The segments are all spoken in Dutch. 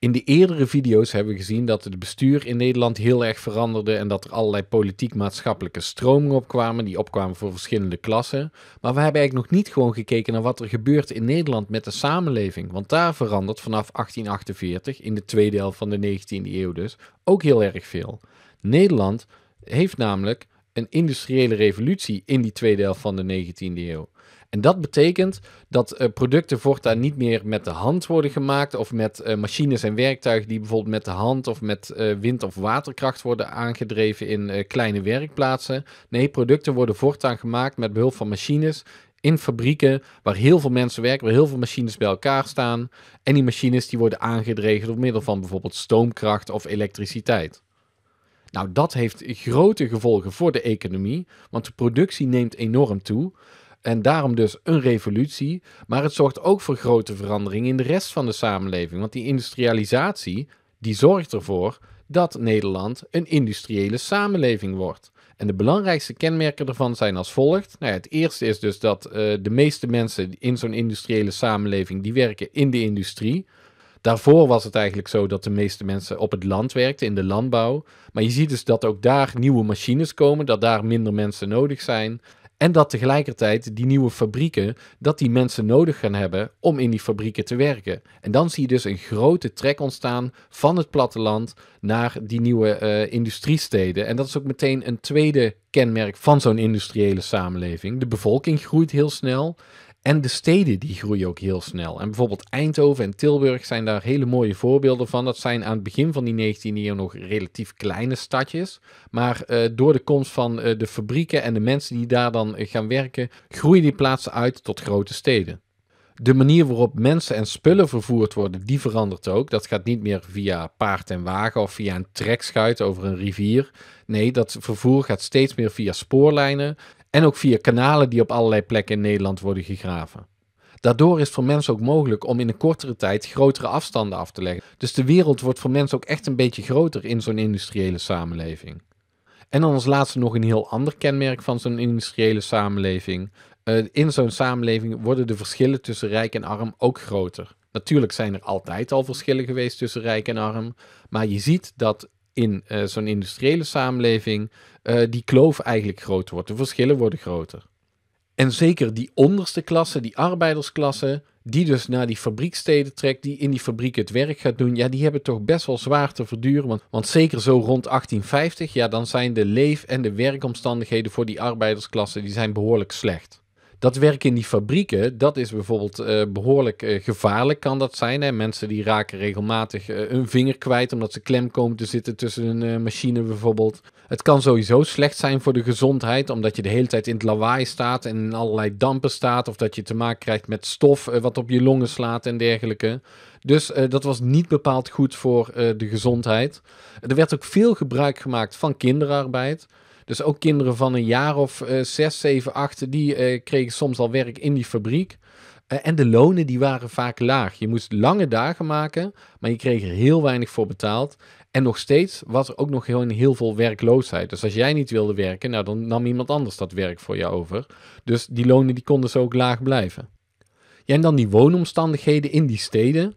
In de eerdere video's hebben we gezien dat het bestuur in Nederland heel erg veranderde en dat er allerlei politiek-maatschappelijke stromingen opkwamen, die opkwamen voor verschillende klassen. Maar we hebben eigenlijk nog niet gewoon gekeken naar wat er gebeurt in Nederland met de samenleving, want daar verandert vanaf 1848, in de tweede helft van de 19e eeuw dus, ook heel erg veel. Nederland heeft namelijk een industriële revolutie in die tweede helft van de 19e eeuw. En dat betekent dat eh, producten voortaan niet meer met de hand worden gemaakt of met eh, machines en werktuigen die bijvoorbeeld met de hand of met eh, wind- of waterkracht worden aangedreven in kleine werkplaatsen. Nee, producten worden voortaan gemaakt met behulp van machines in fabrieken waar heel veel mensen werken, waar heel veel machines bij elkaar staan. En die machines die worden aangedreven door middel van bijvoorbeeld stoomkracht of elektriciteit. Nou, dat heeft grote gevolgen voor de economie, want de productie neemt enorm toe. En daarom dus een revolutie. Maar het zorgt ook voor grote veranderingen in de rest van de samenleving. Want die industrialisatie, die zorgt ervoor dat Nederland een industriële samenleving wordt. En de belangrijkste kenmerken daarvan zijn als volgt. Nou het eerste is dus dat eh, de meeste mensen in zo'n industriële samenleving, die werken in de industrie. Daarvoor was het eigenlijk zo dat de meeste mensen op het land werkten, in de landbouw. Maar je ziet dus dat ook daar nieuwe machines komen, dat daar minder mensen nodig zijn. En dat tegelijkertijd die nieuwe fabrieken, dat die mensen nodig gaan hebben om in die fabrieken te werken. En dan zie je dus een grote trek ontstaan van het platteland naar die nieuwe eh, industriesteden. En dat is ook meteen een tweede kenmerk van zo'n industriële samenleving. De bevolking groeit heel snel. En de steden die groeien ook heel snel. En bijvoorbeeld Eindhoven en Tilburg zijn daar hele mooie voorbeelden van. Dat zijn aan het begin van die 19e eeuw nog relatief kleine stadjes. Maar eh, door de komst van eh, de fabrieken en de mensen die daar dan eh, gaan werken, groeien die plaatsen uit tot grote steden. De manier waarop mensen en spullen vervoerd worden, die verandert ook. Dat gaat niet meer via paard en wagen of via een trekschuit over een rivier. Nee, dat vervoer gaat steeds meer via spoorlijnen. En ook via kanalen die op allerlei plekken in Nederland worden gegraven. Daardoor is het voor mensen ook mogelijk om in een kortere tijd grotere afstanden af te leggen. Dus de wereld wordt voor mensen ook echt een beetje groter in zo'n industriële samenleving. En dan als laatste nog een heel ander kenmerk van zo'n industriële samenleving. Eh, in zo'n samenleving worden de verschillen tussen rijk en arm ook groter. Natuurlijk zijn er altijd al verschillen geweest tussen rijk en arm, maar je ziet dat in eh, zo'n industriële samenleving uh, die kloof eigenlijk groter wordt. De verschillen worden groter. En zeker die onderste klasse, die arbeidersklasse, die dus naar die fabrieksteden trekt, die in die fabriek het werk gaat doen, ja, die hebben toch best wel zwaar te verduren. Want, want zeker zo rond 1850, ja, dan zijn de leef- en de werkomstandigheden voor die arbeidersklasse, die zijn behoorlijk slecht. Dat werk in die fabrieken, dat is bijvoorbeeld eh, behoorlijk eh, gevaarlijk kan dat zijn. Hè? Mensen die raken regelmatig eh, een vinger kwijt omdat ze klem komen te zitten tussen een machine bijvoorbeeld. Het kan sowieso slecht zijn voor de gezondheid omdat je de hele tijd in het lawaai staat en in allerlei dampen staat. Of dat je te maken krijgt met stof wat op je longen slaat en dergelijke. Dus dat was niet bepaald goed voor de gezondheid. Er werd ook veel gebruik gemaakt van kinderarbeid. Dus ook kinderen van een jaar of eh, zes, zeven, acht, die eh, kregen soms al werk in die fabriek. Eh, en de lonen die waren vaak laag. Je moest lange dagen maken, maar je kreeg er heel weinig voor betaald. En nog steeds was er ook nog gewoon heel veel werkloosheid. Dus als jij niet wilde werken, nou, dan nam iemand anders dat werk voor je over. Dus die lonen die konden zo ook laag blijven. Ja, en dan die woonomstandigheden in die steden.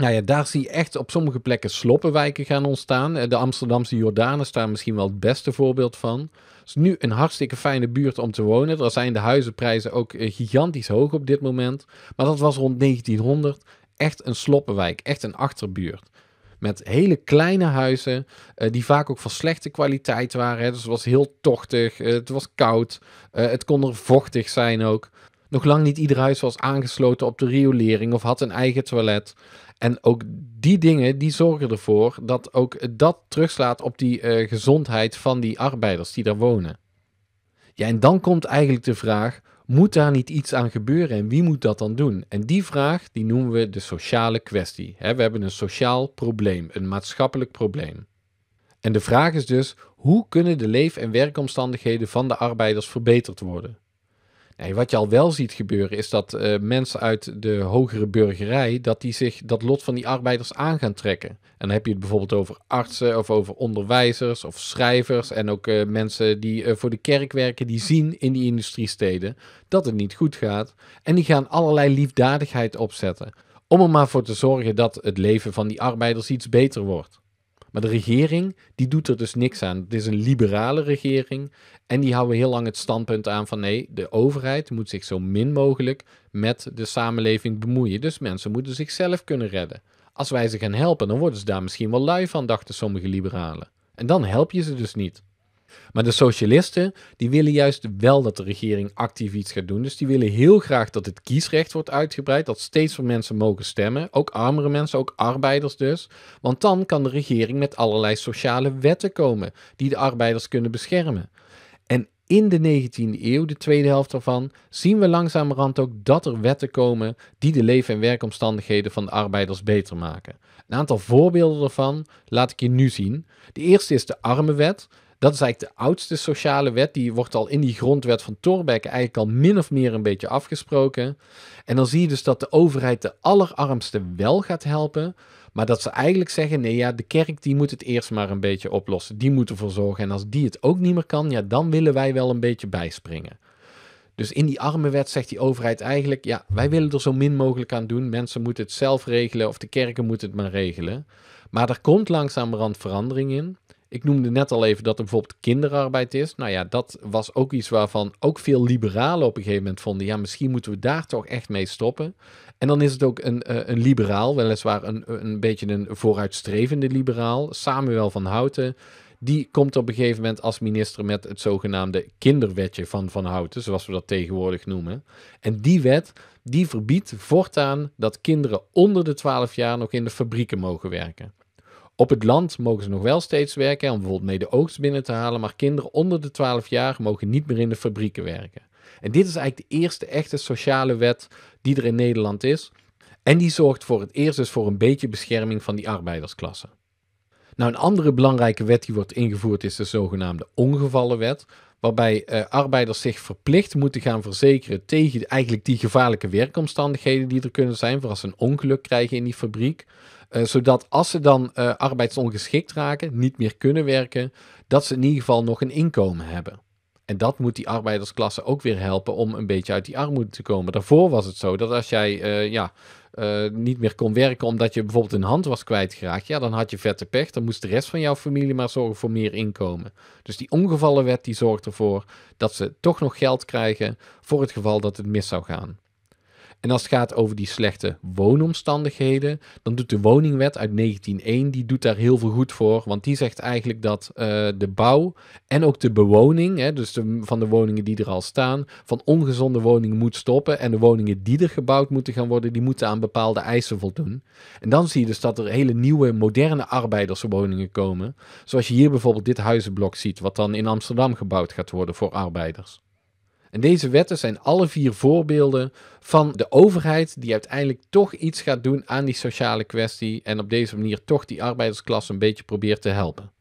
Nou ja, daar zie je echt op sommige plekken sloppenwijken gaan ontstaan. Eh, de Amsterdamse is staan misschien wel het beste voorbeeld van. Het is nu een hartstikke fijne buurt om te wonen. Daar zijn de huizenprijzen ook eh, gigantisch hoog op dit moment. Maar dat was rond 1900 echt een sloppenwijk, echt een achterbuurt. Met hele kleine huizen, eh, die vaak ook van slechte kwaliteit waren. Dus het was heel tochtig, het was koud, het kon er vochtig zijn ook. Nog lang niet ieder huis was aangesloten op de riolering of had een eigen toilet. En ook die dingen die zorgen ervoor dat ook dat terugslaat op die eh, gezondheid van die arbeiders die daar wonen. Ja, en dan komt eigenlijk de vraag: moet daar niet iets aan gebeuren en wie moet dat dan doen? En die vraag die noemen we de sociale kwestie. we hebben een sociaal probleem, een maatschappelijk probleem. En de vraag is dus: hoe kunnen de leef- en werkomstandigheden van de arbeiders verbeterd worden? wat je al wel ziet gebeuren is dat eh, mensen uit de hogere burgerij, dat die zich dat lot van die arbeiders aan gaan trekken. En dan heb je het bijvoorbeeld over artsen of over onderwijzers of schrijvers en ook eh, mensen die eh, voor de kerk werken, die zien in die industriesteden dat het niet goed gaat. En die gaan allerlei liefdadigheid opzetten om er maar voor te zorgen dat het leven van die arbeiders iets beter wordt. Maar de regering, die doet er dus niks aan. Het is een liberale regering. En die houden heel lang het standpunt aan van nee, de overheid moet zich zo min mogelijk met de samenleving bemoeien. Dus mensen moeten zichzelf kunnen redden. Als wij ze gaan helpen, dan worden ze daar misschien wel lui van, dachten sommige liberalen. En dan help je ze dus niet. Maar de socialisten, die willen juist wel dat de regering actief iets gaat doen. Dus die willen heel graag dat het kiesrecht wordt uitgebreid, dat steeds meer mensen mogen stemmen. Ook armere mensen, ook arbeiders dus. Want dan kan de regering met allerlei sociale wetten komen die de arbeiders kunnen beschermen. En in de 19e eeuw, de tweede helft daarvan, zien we langzamerhand ook dat er wetten komen die de leven- en werkomstandigheden van de arbeiders beter maken. Een aantal voorbeelden daarvan laat ik je nu zien. De eerste is de Armenwet. Dat is eigenlijk de oudste sociale wet. Die wordt al in die grondwet van Thorbecke eigenlijk al min of meer een beetje afgesproken. En dan zie je dus dat de overheid de allerarmsten wel gaat helpen. Maar dat ze eigenlijk zeggen, nee ja, de kerk die moet het eerst maar een beetje oplossen. Die moet ervoor zorgen. En als die het ook niet meer kan, ja, dan willen wij wel een beetje bijspringen. Dus in die arme wet zegt die overheid eigenlijk: ja, wij willen er zo min mogelijk aan doen. Mensen moeten het zelf regelen of de kerken moeten het maar regelen. Maar er komt langzaam verandering in. Ik noemde net al even dat er bijvoorbeeld kinderarbeid is. Nou ja, dat was ook iets waarvan ook veel liberalen op een gegeven moment vonden: ja, misschien moeten we daar toch echt mee stoppen. En dan is het ook een, eh, een liberaal, weliswaar een, een beetje een vooruitstrevende liberaal, Samuel van Houten. Die komt op een gegeven moment als minister met het zogenaamde kinderwetje van Van Houten, zoals we dat tegenwoordig noemen. En die wet, die verbiedt voortaan dat kinderen onder de 12 jaar nog in de fabrieken mogen werken. Op het land mogen ze nog wel steeds werken om bijvoorbeeld mede oogst binnen te halen, maar kinderen onder de 12 jaar mogen niet meer in de fabrieken werken. En dit is eigenlijk de eerste echte sociale wet die er in Nederland is. En die zorgt voor het eerst dus voor een beetje bescherming van die arbeidersklasse. Nou, een andere belangrijke wet die wordt ingevoerd is de zogenaamde ongevallenwet. Waarbij eh, arbeiders zich verplicht moeten gaan verzekeren tegen eigenlijk die gevaarlijke werkomstandigheden die er kunnen zijn voor als ze een ongeluk krijgen in die fabriek. Eh, zodat als ze dan eh, arbeidsongeschikt raken, niet meer kunnen werken, dat ze in ieder geval nog een inkomen hebben. En dat moet die arbeidersklasse ook weer helpen om een beetje uit die armoede te komen. Daarvoor was het zo dat als jij eh, ja, eh, niet meer kon werken omdat je bijvoorbeeld een hand was kwijtgeraakt, ja, dan had je vette pech. Dan moest de rest van jouw familie maar zorgen voor meer inkomen. Dus die ongevallenwet die zorgt ervoor dat ze toch nog geld krijgen voor het geval dat het mis zou gaan. En als het gaat over die slechte woonomstandigheden, dan doet de woningwet uit 1901, die doet daar heel veel goed voor. Want die zegt eigenlijk dat eh, de bouw en ook de bewoning, hè, dus van de woningen die er al staan, van ongezonde woningen moet stoppen. En de woningen die er gebouwd moeten gaan worden, die moeten aan bepaalde eisen voldoen. En dan zie je dus dat er hele nieuwe, moderne arbeiderswoningen komen. Zoals je hier bijvoorbeeld dit huizenblok ziet, wat dan in Amsterdam gebouwd gaat worden voor arbeiders. En deze wetten zijn alle vier voorbeelden van de overheid die uiteindelijk toch iets gaat doen aan die sociale kwestie en op deze manier toch die arbeidersklasse een beetje probeert te helpen.